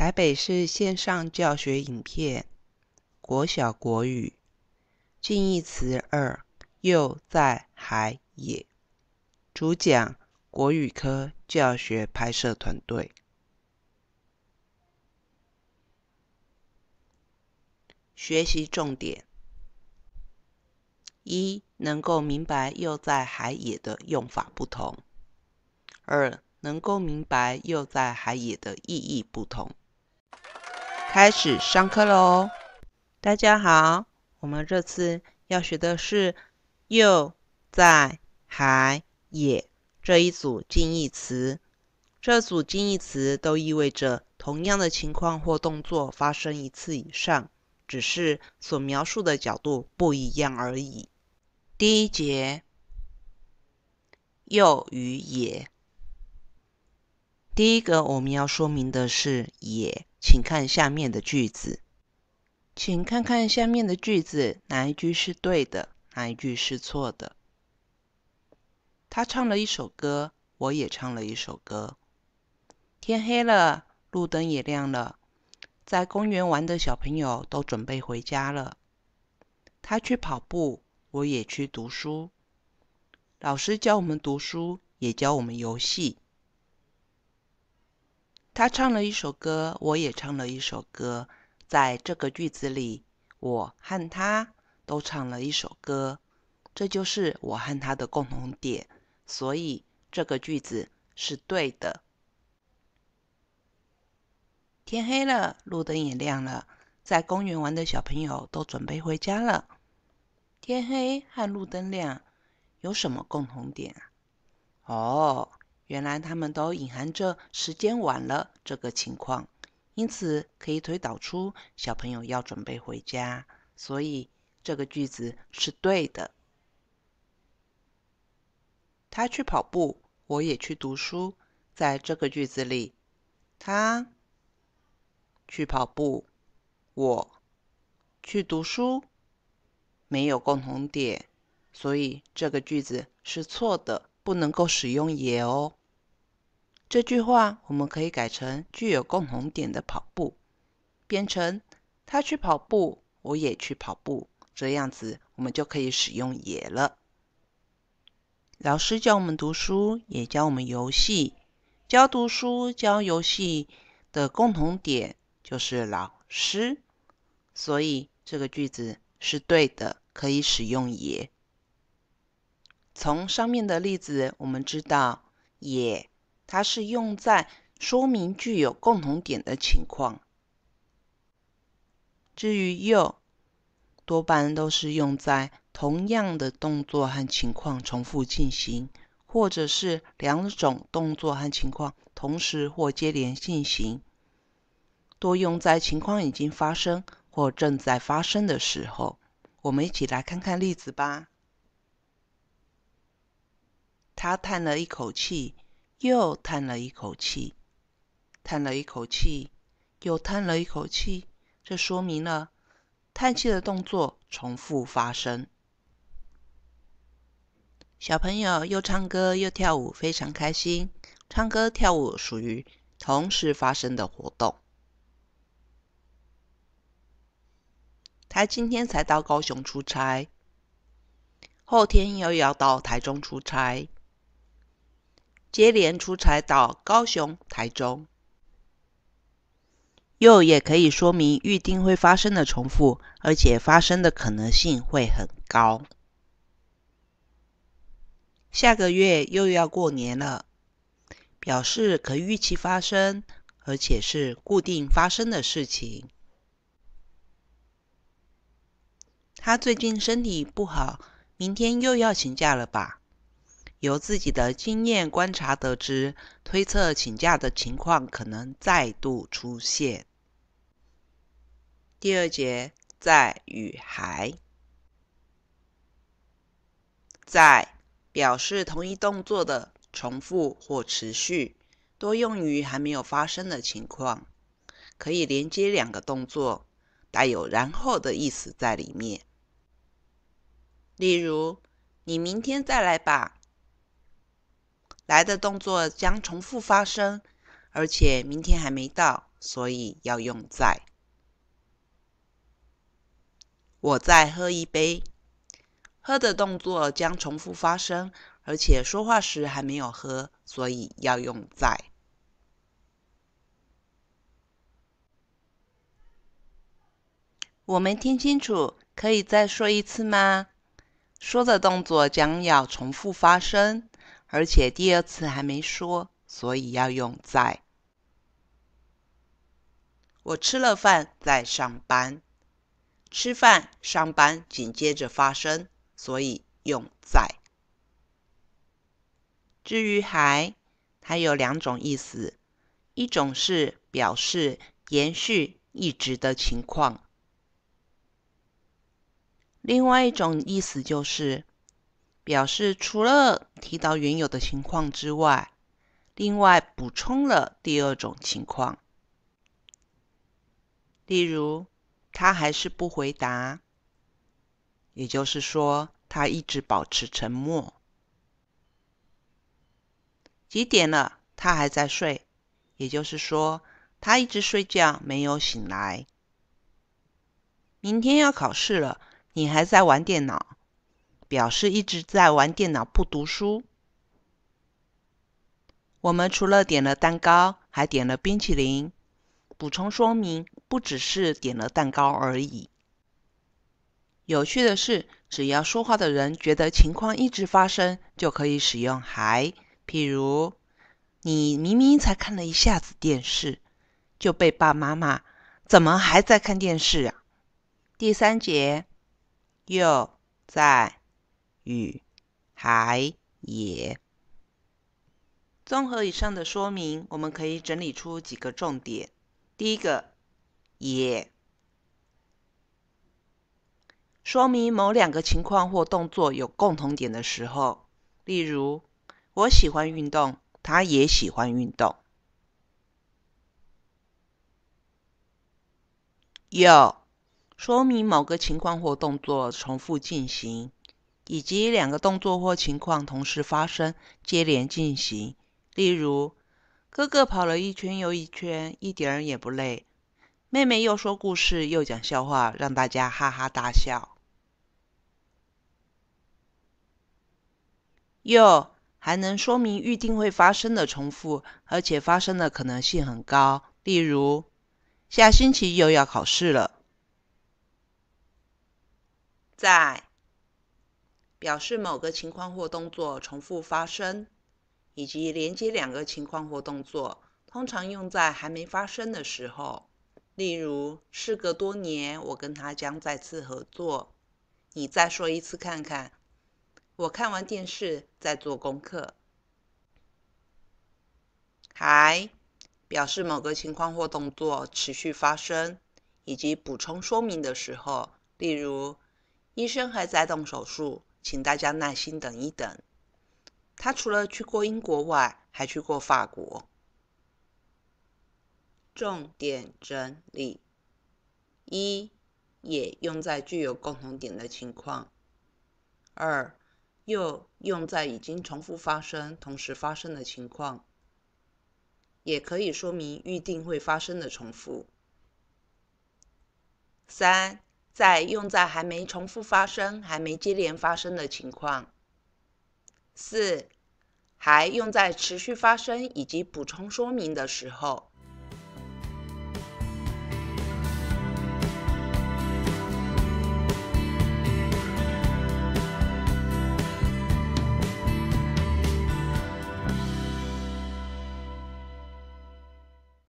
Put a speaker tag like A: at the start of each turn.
A: 台北市线上教学影片，国小国语近义词二又在海野。主讲国语科教学拍摄团队。学习重点：一、能够明白又在海野的用法不同；二、能够明白又在海野的意义不同。开始上课喽！大家好，我们这次要学的是又、在还、也这一组近义词。这组近义词都意味着同样的情况或动作发生一次以上，只是所描述的角度不一样而已。第一节，又与也。第一个我们要说明的是也。请看下面的句子，请看看下面的句子哪一句是对的，哪一句是错的。他唱了一首歌，我也唱了一首歌。天黑了，路灯也亮了，在公园玩的小朋友都准备回家了。他去跑步，我也去读书。老师教我们读书，也教我们游戏。他唱了一首歌，我也唱了一首歌。在这个句子里，我和他都唱了一首歌，这就是我和他的共同点，所以这个句子是对的。天黑了，路灯也亮了，在公园玩的小朋友都准备回家了。天黑和路灯亮有什么共同点啊？哦。原来他们都隐含着时间晚了这个情况，因此可以推导出小朋友要准备回家，所以这个句子是对的。他去跑步，我也去读书。在这个句子里，他去跑步，我去读书，没有共同点，所以这个句子是错的，不能够使用“也”哦。这句话我们可以改成具有共同点的跑步，变成他去跑步，我也去跑步。这样子我们就可以使用“也”了。老师教我们读书，也教我们游戏。教读书、教游戏的共同点就是老师，所以这个句子是对的，可以使用“也”。从上面的例子，我们知道“也”。它是用在说明具有共同点的情况。至于又，多半都是用在同样的动作和情况重复进行，或者是两种动作和情况同时或接连进行。多用在情况已经发生或正在发生的时候。我们一起来看看例子吧。他叹了一口气。又叹了一口气，叹了一口气，又叹了一口气。这说明了叹气的动作重复发生。小朋友又唱歌又跳舞，非常开心。唱歌跳舞属于同时发生的活动。他今天才到高雄出差，后天又要到台中出差。接连出差到高雄、台中，又也可以说明预定会发生的重复，而且发生的可能性会很高。下个月又要过年了，表示可预期发生，而且是固定发生的事情。他最近身体不好，明天又要请假了吧？由自己的经验观察得知，推测请假的情况可能再度出现。第二节在与还在表示同一动作的重复或持续，多用于还没有发生的情况，可以连接两个动作，带有然后的意思在里面。例如，你明天再来吧。来的动作将重复发生，而且明天还没到，所以要用在。我再喝一杯，喝的动作将重复发生，而且说话时还没有喝，所以要用在。我没听清楚，可以再说一次吗？说的动作将要重复发生。而且第二次还没说，所以要用在。我吃了饭在上班，吃饭上班紧接着发生，所以用在。至于还，它有两种意思，一种是表示延续一直的情况，另外一种意思就是。表示除了提到原有的情况之外，另外补充了第二种情况。例如，他还是不回答，也就是说，他一直保持沉默。几点了？他还在睡，也就是说，他一直睡觉没有醒来。明天要考试了，你还在玩电脑。表示一直在玩电脑不读书。我们除了点了蛋糕，还点了冰淇淋。补充说明，不只是点了蛋糕而已。有趣的是，只要说话的人觉得情况一直发生，就可以使用“还”。譬如，你明明才看了一下子电视，就被爸妈妈怎么还在看电视啊？第三节，又在。与还也，综合以上的说明，我们可以整理出几个重点。第一个，也，说明某两个情况或动作有共同点的时候，例如，我喜欢运动，他也喜欢运动。有，说明某个情况或动作重复进行。以及两个动作或情况同时发生、接连进行。例如，哥哥跑了一圈又一圈，一点也不累。妹妹又说故事又讲笑话，让大家哈哈大笑。又还能说明预定会发生的重复，而且发生的可能性很高。例如，下星期又要考试了。在表示某个情况或动作重复发生，以及连接两个情况或动作，通常用在还没发生的时候。例如，事隔多年，我跟他将再次合作。你再说一次看看。我看完电视在做功课。还表示某个情况或动作持续发生，以及补充说明的时候。例如，医生还在动手术。请大家耐心等一等。他除了去过英国外，还去过法国。重点整理：一、也用在具有共同点的情况；二、又用在已经重复发生、同时发生的情况，也可以说明预定会发生、的重复。三。在用在还没重复发生、还没接连发生的情况；四，还用在持续发生以及补充说明的时候。